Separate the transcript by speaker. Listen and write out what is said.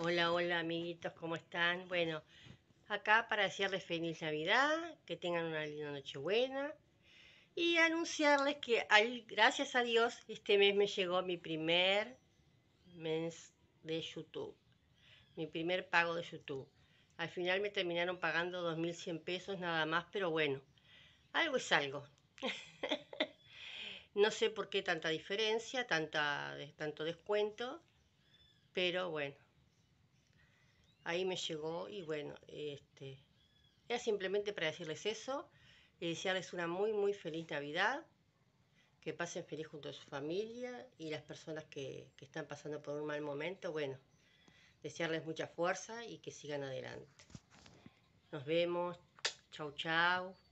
Speaker 1: Hola, hola amiguitos, ¿cómo están? Bueno, acá para decirles feliz Navidad, que tengan una linda Nochebuena y anunciarles que gracias a Dios este mes me llegó mi primer mes de YouTube, mi primer pago de YouTube. Al final me terminaron pagando 2.100 pesos nada más, pero bueno, algo es algo. no sé por qué tanta diferencia, tanta, tanto descuento, pero bueno ahí me llegó y bueno, este, era simplemente para decirles eso y desearles una muy, muy feliz Navidad, que pasen feliz junto a su familia y las personas que, que están pasando por un mal momento, bueno, desearles mucha fuerza y que sigan adelante. Nos vemos, chau chau.